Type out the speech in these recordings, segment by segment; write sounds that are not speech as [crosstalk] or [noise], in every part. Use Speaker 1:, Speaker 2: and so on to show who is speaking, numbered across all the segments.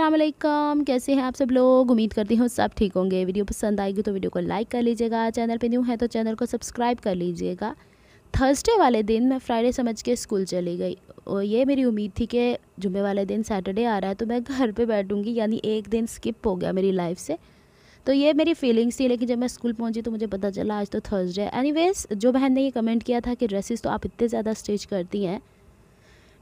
Speaker 1: असलम कैसे हैं आप सब लोग उम्मीद करती हूँ सब ठीक होंगे वीडियो पसंद आएगी तो वीडियो को लाइक कर लीजिएगा चैनल पे न्यू है तो चैनल को सब्सक्राइब कर लीजिएगा थर्सडे वाले दिन मैं फ्राइडे समझ के स्कूल चली गई और ये मेरी उम्मीद थी कि जुम्मे वाले दिन सैटरडे आ रहा है तो मैं घर पे बैठूँगी यानी एक दिन स्किप हो गया मेरी लाइफ से तो ये मेरी फीलिंग्स थी लेकिन जब मैं स्कूल पहुंची तो मुझे पता चला आज तो थर्सडे एनीवेज जो बहन ने ये कमेंट किया था कि ड्रेसेस तो आप इतने ज़्यादा स्टिच करती हैं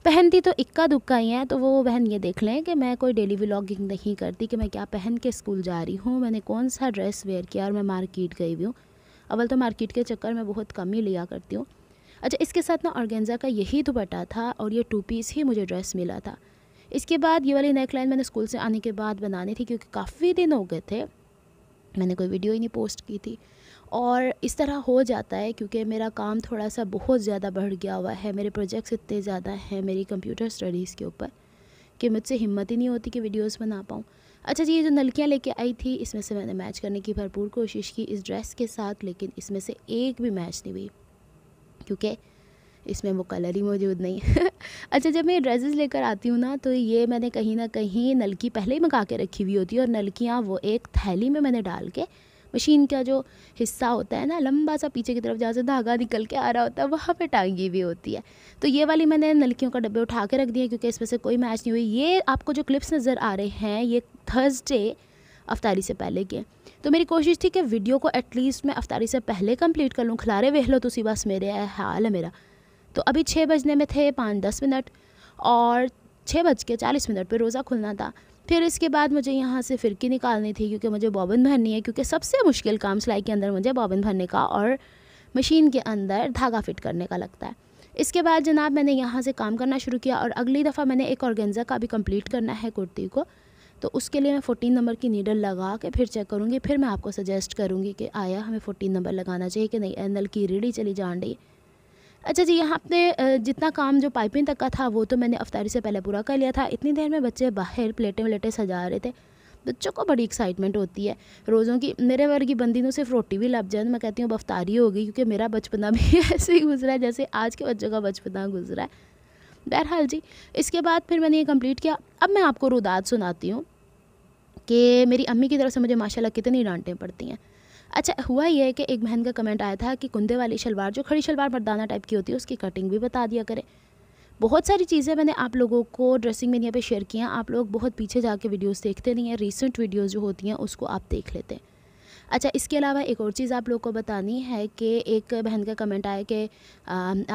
Speaker 1: पहनती तो इक्का दुक्का ही है तो वो बहन ये देख लें कि मैं कोई डेली व्लॉगिंग नहीं करती कि मैं क्या पहन के स्कूल जा रही हूँ मैंने कौन सा ड्रेस वेयर किया और मैं मार्केट गई हुई हूँ अवल तो मार्केट के चक्कर में बहुत कम ही लिया करती हूँ अच्छा इसके साथ ना ऑर्गेंजा का यही दुपट्टा था और ये टू पीस ही मुझे ड्रेस मिला था इसके बाद ये वाली नेकलाइन मैंने स्कूल से आने के बाद बनानी थी क्योंकि काफ़ी दिन हो गए थे मैंने कोई वीडियो ही नहीं पोस्ट की थी और इस तरह हो जाता है क्योंकि मेरा काम थोड़ा सा बहुत ज़्यादा बढ़ गया हुआ है मेरे प्रोजेक्ट्स इतने ज़्यादा हैं मेरी कंप्यूटर स्टडीज़ के ऊपर कि मुझसे हिम्मत ही नहीं होती कि वीडियोस बना पाऊँ अच्छा जी ये जो नलकियाँ लेके आई थी इसमें से मैंने मैच करने की भरपूर कोशिश की इस ड्रेस के साथ लेकिन इसमें से एक भी मैच नहीं हुई क्योंकि इसमें वो कलर ही मौजूद नहीं है [laughs] अच्छा जब मैं ड्रेसेस लेकर आती हूँ ना तो ये मैंने कहीं ना कहीं नलकी पहले ही मंगा के रखी हुई होती है और नलकियाँ वो एक थैली में मैंने डाल के मशीन का जो हिस्सा होता है ना लंबा सा पीछे की तरफ जहाँ से धागा निकल के आ रहा होता है वहाँ पे टांगी हुई होती है तो ये वाली मैंने नलकियों का डब्बे उठा के रख दिए क्योंकि इसमें से कोई मैच नहीं हुई ये आपको जो क्लिप्स नज़र आ रहे हैं ये थर्सडे अफ्तारी से पहले के तो मेरी कोशिश थी कि वीडियो को एटलीस्ट मैं अफ्तारी से पहले कंप्लीट कर लूँ खिलारे वेहलो तो सी बस मेरे हाल है मेरा तो अभी छः बजने में थे पाँच दस मिनट और छः बज के चालीस मिनट पर रोज़ा खुलना था फिर इसके बाद मुझे यहाँ से फिरकी निकालनी थी क्योंकि मुझे बॉबन भरनी है क्योंकि सबसे मुश्किल काम सिलाई के अंदर मुझे बॉबन भरने का और मशीन के अंदर धागा फिट करने का लगता है इसके बाद जनाब मैंने यहाँ से काम करना शुरू किया और अगली दफ़ा मैंने एक औरगेंजा का भी कम्प्लीट करना है कुर्ती को तो उसके लिए मैं फ़ोटीन नंबर की नीडल लगा के फिर चेक करूँगी फिर मैं आपको सजेस्ट करूँगी कि आया हमें फ़ोटीन नंबर लगाना चाहिए कि नहीं एनल की रीढ़ी चली जान रही अच्छा जी यहाँ आपने जितना काम जो पाइपिंग तक का था वो तो मैंने अफ्तारी से पहले पूरा कर लिया था इतनी देर में बच्चे बाहर प्लेटें व्लेटें सजा रहे थे बच्चों को बड़ी एक्साइटमेंट होती है रोज़ों की मेरे वर्ग की बंदी ने सिर्फ रोटी भी लग जाए तो मैं कहती हूँ अफ्तारी हो गई क्योंकि मेरा बचपना भी [laughs] ऐसे ही गुजरा है जैसे आज के बच्चों का बचपना गुजरा है बहरहाल जी इसके बाद फिर मैंने ये कंप्लीट किया अब मैं आपको रुदात सुनाती हूँ कि मेरी अम्मी की तरफ से मुझे माशाल्लाह कितनी डांटें पड़ती हैं अच्छा हुआ यह है कि एक बहन का कमेंट आया था कि कुंदे वाली शलवार जो खड़ी शलवार मर्दाना टाइप की होती है उसकी कटिंग भी बता दिया करें बहुत सारी चीज़ें मैंने आप लोगों को ड्रेसिंग मीडिया पे शेयर किया आप लोग बहुत पीछे जाके वीडियोस देखते नहीं हैं रीसेंट वीडियोस जो होती हैं उसको आप देख लेते हैं अच्छा इसके अलावा एक और चीज़ आप लोग को बतानी है कि एक बहन का कमेंट आया कि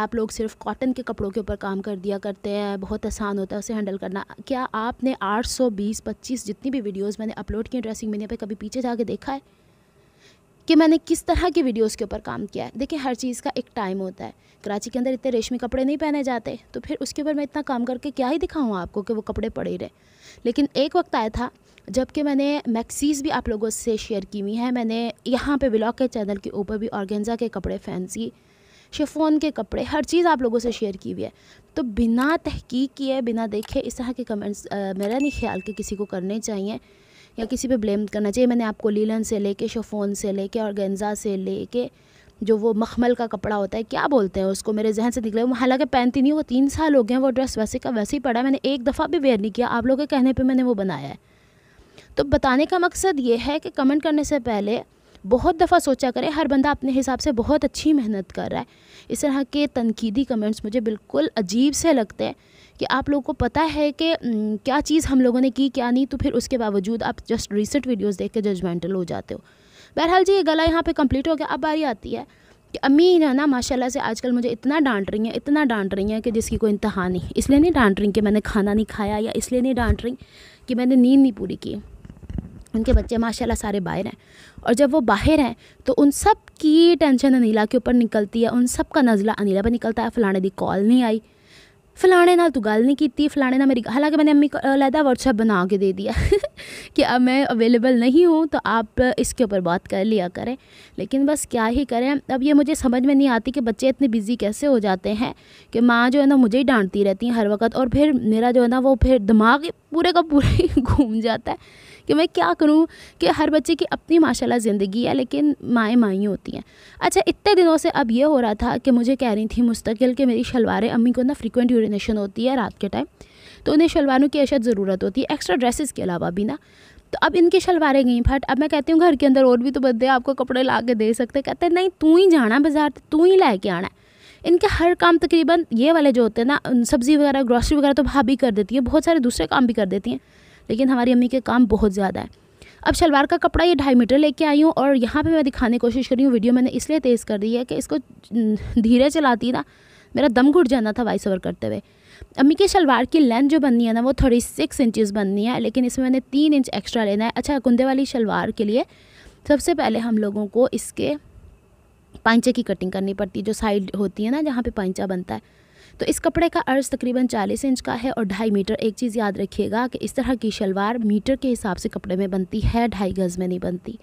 Speaker 1: आप लोग सिर्फ कॉटन के कपड़ों के ऊपर काम कर दिया करते हैं बहुत आसान होता है उसे हैंडल करना क्या आपने आठ सौ बीस पच्चीस जितनी भी वीडियोज़ मैंने अपलोड की ड्रेसिंग मीडिया पर कभी पीछे जाके देखा है कि मैंने किस तरह की वीडियोस के ऊपर काम किया है देखिए हर चीज़ का एक टाइम होता है कराची के अंदर इतने रेशमी कपड़े नहीं पहने जाते तो फिर उसके ऊपर मैं इतना काम करके क्या ही दिखाऊँ आपको कि वो कपड़े पड़े ही रहे लेकिन एक वक्त आया था जबकि मैंने मैक्सीज़ भी आप लोगों से शेयर की हुई है मैंने यहाँ पर ब्लॉग के चैनल के ऊपर भी ऑर्गेन्जा के कपड़े फैंसी शेफोन के कपड़े हर चीज़ आप लोगों से शेयर की हुई है तो बिना तहकीक किए बिना देखे इस तरह के कमेंट्स मेरा नहीं ख्याल कि किसी को करने चाहिए या किसी पे ब्लेम करना चाहिए मैंने आपको लीलन से लेके शोफोन से लेके और गेंजा से लेके जो वो मखमल का कपड़ा होता है क्या बोलते हैं उसको मेरे जहन से रहा है हालांकि पहनती नहीं वो तीन साल हो गए हैं वो ड्रेस वैसे का वैसे ही पड़ा मैंने एक दफ़ा भी वेयर नहीं किया आप लोगों के कहने पर मैंने वो बनाया है तो बताने का मकसद ये है कि कमेंट करने से पहले बहुत दफ़ा सोचा करें हर बंदा अपने हिसाब से बहुत अच्छी मेहनत कर रहा है इस तरह के तनकीदी कमेंट्स मुझे बिल्कुल अजीब से लगते हैं कि आप लोगों को पता है कि क्या चीज़ हम लोगों ने की क्या नहीं तो फिर उसके बावजूद आप जस्ट रिसेंट वीडियोज़ देख के जजमेंटल हो जाते हो बहरहाल जी ये गला यहाँ पर कंप्लीट हो गया अब बारी आती है कि अम्मी है ना माशाल्लाह से आजकल मुझे इतना डांट रही हैं इतना डांट रही हैं कि जिसकी कोई इंतहा नहीं इसलिए नहीं डांट रही कि मैंने खाना नहीं खाया या इसलिए नहीं डांट रही कि मैंने नींद नहीं पूरी की उनके बच्चे माशाल्लाह सारे बाहर हैं और जब वो बाहर हैं तो उन सब की टेंशन अनिला के ऊपर निकलती है उन सब का नज़ला अनिला पर निकलता है फलाने की कॉल नहीं आई फलाने ना तो गल नहीं की फलाने ना मेरी हालांकि मैंने अम्मी को अलहदा व्हाट्सएप बना के दे दिया [laughs] कि अब मैं अवेलेबल नहीं हूँ तो आप इसके ऊपर बात कर लिया करें लेकिन बस क्या ही करें अब ये मुझे समझ में नहीं आती कि बच्चे इतने बिज़ी कैसे हो जाते हैं कि माँ जो है ना मुझे ही डांटती रहती हैं हर वक्त और फिर मेरा जो है ना वो फिर दिमाग पूरे का पूरे [laughs] घूम जाता है कि मैं क्या करूँ कि हर बच्चे की अपनी माशाल्लाह ज़िंदगी है लेकिन माएँ माएँ होती हैं अच्छा इतने दिनों से अब ये हो रहा था कि मुझे कह रही थी मुस्तकिल कि मेरी शलवारें अम्मी को ना फ्रिक्वेंट यूरिनेशन होती है रात के टाइम तो उन्हें शलवारों की अशद ज़रूरत होती है एक्स्ट्रा ड्रेसेस के अलावा भी ना तो अब इनकी शलवारें गई फट अब मैं कहती हूँ घर के अंदर और भी तो बदले आपको कपड़े ला के दे सकते कहते हैं नहीं तू ही जाना बाज़ार तू ही ला के आना है इनके हर काम तकरीबन ये वाले जो होते हैं ना सब्ज़ी वगैरह ग्रॉसरी वगैरह तो भाभी कर देती है बहुत सारे दूसरे काम भी कर देती हैं लेकिन हमारी अम्मी के काम बहुत ज़्यादा है अब शलवार का कपड़ा ये ढाई मीटर लेके आई हूँ और यहाँ पे मैं दिखाने की कोशिश कर रही हूँ वीडियो मैंने इसलिए तेज़ कर दी है कि इसको धीरे चलाती ना मेरा दम घुट जाना था वाइस ओवर करते हुए अम्मी के शलवार की लेंथ जो बननी है ना वो थर्टी सिक्स इंचज़ बननी है लेकिन इसमें मैंने तीन इंच एक्स्ट्रा लेना है अच्छा कुंदे वाली शलवार के लिए सबसे पहले हम लोगों को इसके पाइचे की कटिंग करनी पड़ती है जो साइड होती है ना जहाँ पर पाइचा बनता है तो इस कपड़े का अर्ज़ तकरीबन चालीस इंच का है और ढाई मीटर एक चीज़ याद रखिएगा कि इस तरह की शलवार मीटर के हिसाब से कपड़े में बनती है ढाई गज़ में नहीं बनती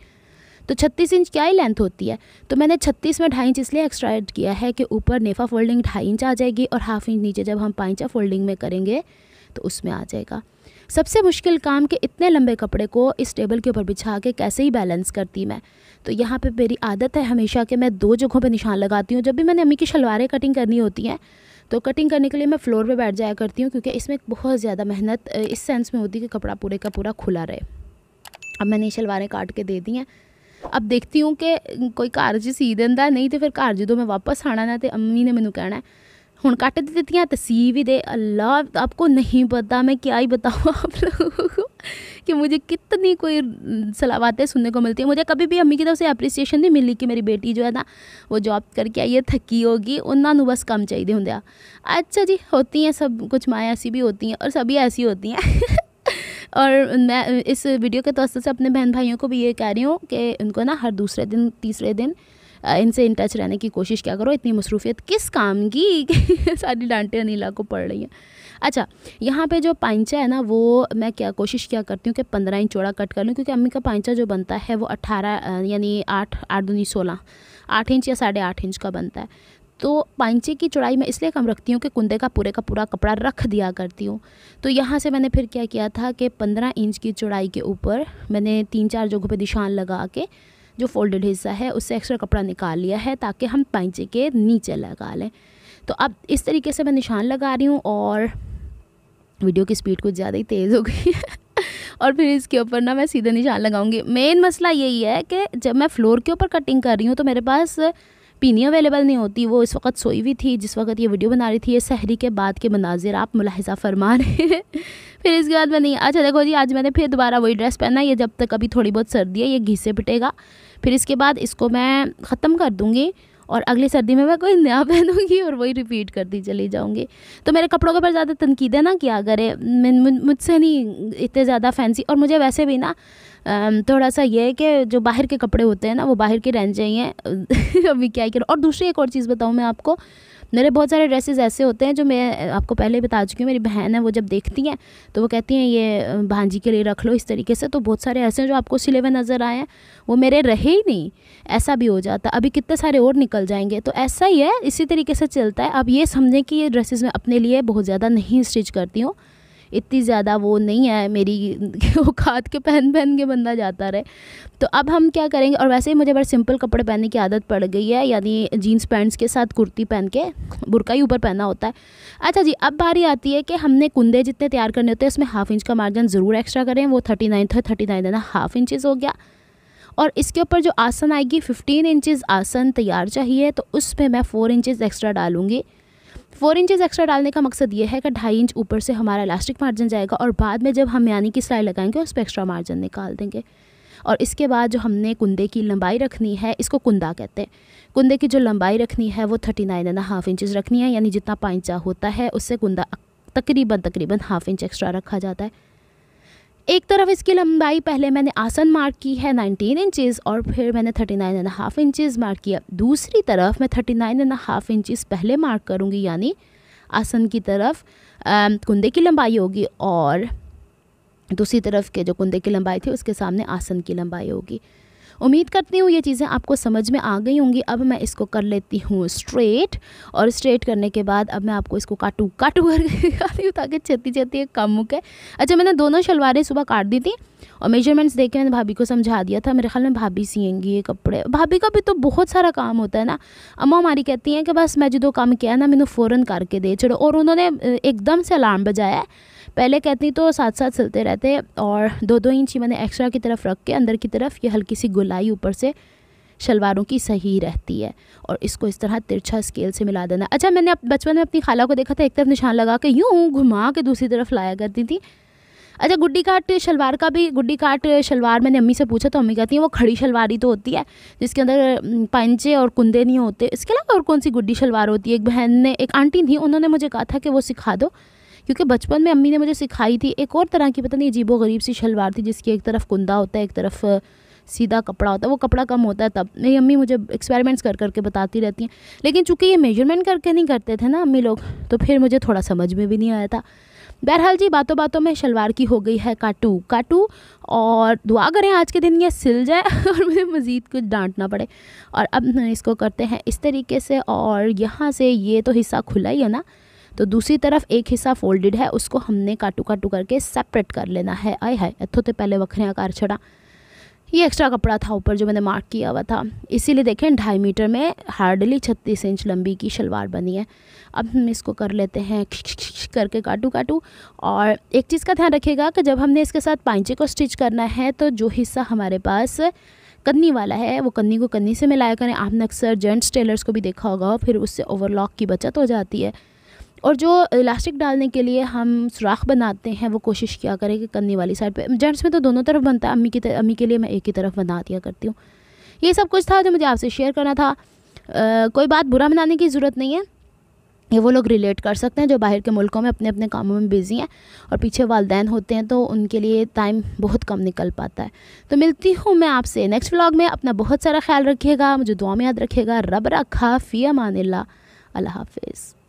Speaker 1: तो 36 इंच क्या ही लेंथ होती है तो मैंने 36 में ढाई इंच इसलिए एक्स्ट्रा ऐड किया है कि ऊपर नेफा फोल्डिंग ढाई इंच आ जाएगी और हाफ इंच नीचे जब हम पाँचा फोल्डिंग में करेंगे तो उसमें आ जाएगा सबसे मुश्किल काम कि इतने लंबे कपड़े को इस टेबल के ऊपर बिछा के कैसे ही बैलेंस करती मैं तो यहाँ पे मेरी आदत है हमेशा कि मैं दो जगहों पे निशान लगाती हूँ जब भी मैंने अम्मी की शलवारें कटिंग करनी होती हैं तो कटिंग करने के लिए मैं फ्लोर पर बैठ जाया करती हूँ क्योंकि इसमें बहुत ज़्यादा मेहनत इस सेंस में होती है कि कपड़ा पूरे का पूरा खुला रहे अब मैंने शलवारें काट के दे दी हैं अब देखती हूँ कि ਕੋਈ ਘਰ 'ਚ ਸੀ ਦਿੰਦਾ ਨਹੀਂ ਤੇ ਫਿਰ ਘਰ ਜਦੋਂ ਮੈਂ ਵਾਪਸ ਆਣਾ ਨਾ ਤੇ ਅੰਮੀ ਨੇ ਮੈਨੂੰ ਕਹਿਣਾ ਹੁਣ ਕੱਟ दी तो, तो, तो सी भी दे अल्लाह आपको नहीं पता मैं क्या ही बताऊँ आप लोगों को कि मुझे कितनी कोई सलावातें सुनने को मिलती है मुझे कभी भी अम्मी की तरफ से अप्रिसिएशन नहीं मिली कि मेरी बेटी जो है ना वो जॉब करके आई है थकी होगी उन्होंने बस कम चाहिए होंगे अच्छा जी होती हैं सब कुछ माएँ ऐसी भी होती हैं और सभी ऐसी होती हैं [laughs] और मैं इस वीडियो के तौर से अपने बहन भाइयों को भी ये कह रही हूँ कि उनको ना हर दूसरे दिन तीसरे दिन इनसे इन टच रहने की कोशिश क्या करो इतनी मसरूफियत किस काम की [laughs] सारी डांटे अनिला को पड़ रही हैं अच्छा यहाँ पे जो पैंचा है ना वो मैं क्या कोशिश क्या करती हूँ कि पंद्रह इंच चौड़ा कट कर लूँ क्योंकि अम्मी का पैंचा जो बनता है वो अट्ठारह यानी आठ आठ दूनी सोलह आठ इंच या साढ़े आठ इंच का बनता है तो पैंचे की चौड़ाई मैं इसलिए कम रखती हूँ कि कुंदे का पूरे का पूरा कपड़ा रख दिया करती हूँ तो यहाँ से मैंने फिर क्या किया था कि पंद्रह इंच की चौड़ाई के ऊपर मैंने तीन चार जगहों पर निशान लगा के जो फोल्डेड हिस्सा है उससे एक्स्ट्रा कपड़ा निकाल लिया है ताकि हम पैंचे के नीचे लगा लें तो अब इस तरीके से मैं निशान लगा रही हूँ और वीडियो की स्पीड कुछ ज़्यादा ही तेज़ हो गई है [laughs] और फिर इसके ऊपर ना मैं सीधा निशान लगाऊंगी मेन मसला यही है कि जब मैं फ्लोर के ऊपर कटिंग कर रही हूँ तो मेरे पास पीनी अवेलेबल नहीं होती वो इस वक्त सोई हुई थी जिस वक्त ये वीडियो बना रही थी ये सहरी के बाद के मनाजिर आप मुलाहजा फरमा रहे हैं [laughs] फिर इसके बाद मैंने अच्छा देखो जी आज मैंने फिर दोबारा वही ड्रेस पहना ये जब तक अभी थोड़ी बहुत सर्दी है ये घी से पिटेगा फिर इसके बाद इसको मैं ख़त्म कर दूँगी और अगली सर्दी में मैं कोई नया [laughs] पहनूंगी और वही रिपीट करती चली जाऊँगी तो मेरे कपड़ों के ऊपर ज़्यादा तनकीदें ना किया करे मुझसे नहीं इतने ज़्यादा फैंसी और मुझे वैसे भी ना थोड़ा सा ये है कि जो बाहर के कपड़े होते हैं ना वो बाहर के रहन चाहिए [laughs] अभी क्या करो और दूसरी एक और चीज़ बताऊँ मैं आपको मेरे बहुत सारे ड्रेसेस ऐसे होते हैं जो मैं आपको पहले बता चुकी हूँ मेरी बहन है वो जब देखती हैं तो वो कहती हैं ये भांजी के लिए रख लो इस तरीके से तो बहुत सारे ऐसे हैं जो आपको सिले हुए नज़र आए हैं वो मेरे रहे ही नहीं ऐसा भी हो जाता अभी कितने सारे और निकल जाएंगे तो ऐसा ही है इसी तरीके से चलता है आप ये समझें कि ये ड्रेसेज मैं अपने लिए बहुत ज़्यादा नहीं स्टिच करती हूँ इतनी ज़्यादा वो नहीं है मेरी [laughs] औकात के पहन पहन के बंदा जाता रहे तो अब हम क्या करेंगे और वैसे ही मुझे बड़े सिंपल कपड़े पहनने की आदत पड़ गई है यानी जीन्स पैंट्स के साथ कुर्ती पहन के बुरका ही ऊपर पहना होता है अच्छा जी अब बारी आती है कि हमने कुंदे जितने तैयार करने होते हैं उसमें हाफ इंच का मार्जिन ज़रूर एक्स्ट्रा करें वो थर्टी नाइन था थर्टी नाइन देना हाफ इंचज़ हो गया और इसके ऊपर जो आसन आएगी फिफ्टीन इंचज़ आसन तैयार चाहिए तो उसमें मैं फ़ोर इंचज़ एक्स्ट्रा डालूँगी फोर इंचेस एक्स्ट्रा डालने का मकसद ये है कि ढाई इंच ऊपर से हमारा इलास्टिक मार्जिन जाएगा और बाद में जब हम यानी की सिलाई लगाएंगे उस पर एक्स्ट्रा मार्जिन निकाल देंगे और इसके बाद जो हमने कुंदे की लंबाई रखनी है इसको कुंदा कहते हैं कुंदे की जो लंबाई रखनी है वो thirty nine and half inches रखनी है यानी जितना पाइचा होता है उससे कुंदा तकरीबन तकरीबन हाफ इंच एक्स्ट्रा रखा जाता है एक तरफ इसकी लंबाई पहले मैंने आसन मार्क की है 19 इंचेस और फिर मैंने 39 nine and half inches mark किया दूसरी तरफ मैं 39 नाइन एंड हाफ इंचज़ पहले मार्क करूँगी यानी आसन की तरफ कुंदे की लंबाई होगी और दूसरी तरफ के जो कुंदे की लंबाई थी उसके सामने आसन की लंबाई होगी उम्मीद करती हूँ ये चीज़ें आपको समझ में आ गई होंगी अब मैं इसको कर लेती हूँ स्ट्रेट और स्ट्रेट करने के बाद अब मैं आपको इसको काटू काटू करती [laughs] हूँ ताकि छेती छेती कम मुके अच्छा मैंने दोनों शलवारें सुबह काट दी थी और मेजरमेंट्स देखे मैंने भाभी को समझा दिया था मेरे ख्याल में भाभी सीएंगी ये कपड़े भाभी का भी तो बहुत सारा काम होता है ना अम्मा हमारी कहती हैं कि बस मैं जो काम किया ना मैंने फ़ौरन करके दे छोड़ो और उन्होंने एकदम से अलार्म बजाया पहले कहती तो साथ साथ सिलते रहते और दो दो इंच मैंने एक्स्ट्रा की तरफ रख के अंदर की तरफ ये हल्की सी गुलाई ऊपर से शलवारों की सही रहती है और इसको इस तरह तिरछा स्केल से मिला देना अच्छा मैंने बचपन में अपनी खाला को देखा था एक तरफ निशान लगा के यूँ घुमा के दूसरी तरफ लाया करती थी अच्छा गुड्डी काट शलवार का भी गुड्डी काट शलवार मैंने अम्मी से पूछा तो अम्मी कहती हैं वो खड़ी शलवार ही तो होती है जिसके अंदर पंचे और कुंदे नहीं होते इसके अलावा और कौन सी गुड्डी शलवार होती है एक बहन ने एक आंटी थी उन्होंने मुझे कहा था कि वो सिखा दो क्योंकि बचपन में अम्मी ने मुझे सिखाई थी एक और तरह की पता नहीं अजीबो गरीब सी शलवार थी जिसकी एक तरफ कुंदा होता है एक तरफ सीधा कपड़ा होता है वो कपड़ा कम होता है तब मेरी अम्मी मुझे एक्सपेरिमेंट्स कर करके बताती रहती हैं लेकिन चूंकि ये मेजरमेंट करके नहीं करते थे ना अम्मी लोग तो फिर मुझे थोड़ा समझ में भी नहीं आया था बहरहाल जी बातों बातों में शलवार की हो गई है काटू काटू और दुआ करें आज के दिन ये सिल जाए [laughs] और मुझे मज़ीद कुछ डांटना पड़े और अब इसको करते हैं इस तरीके से और यहाँ से ये तो हिस्सा खुला ही है ना तो दूसरी तरफ एक हिस्सा फोल्डेड है उसको हमने काटू काटू करके सेपरेट कर लेना है आए हाय इतों तो पहले वखरे आकार छड़ा ये एक्स्ट्रा कपड़ा था ऊपर जो मैंने मार्क किया हुआ था इसीलिए देखें ढाई मीटर में हार्डली छत्तीस इंच लंबी की शलवार बनी है अब हम इसको कर लेते हैं करके काटू काटू और एक चीज़ का ध्यान रखिएगा कि जब हमने इसके साथ पाइचे को स्टिच करना है तो जो हिस्सा हमारे पास कन्नी वाला है वो कन्नी को कन्नी से मिलाया करें आपने अक्सर जेंट्स टेलर्स को भी देखा होगा फिर उससे ओवरलॉक की बचत हो जाती है और जो इलास्टिक डालने के लिए हम सुराख बनाते हैं वो कोशिश किया करें कि कन्नी वाली साइड पे जेंट्स में तो दोनों तरफ बनता है अम्मी की अम्मी के लिए मैं एक ही तरफ बना दिया करती हूँ ये सब कुछ था जो मुझे आपसे शेयर करना था आ, कोई बात बुरा मनाने की ज़रूरत नहीं है ये वो लोग रिलेट कर सकते हैं जो बाहर के मुल्कों में अपने अपने कामों में बिज़ी हैं और पीछे वालदेन होते हैं तो उनके लिए टाइम बहुत कम निकल पाता है तो मिलती हूँ मैं आपसे नेक्स्ट व्लॉग में अपना बहुत सारा ख्याल रखिएगा मुझे दुआ में याद रखिएगा रब रखा फ़ी ला अल्लाह हाफिज़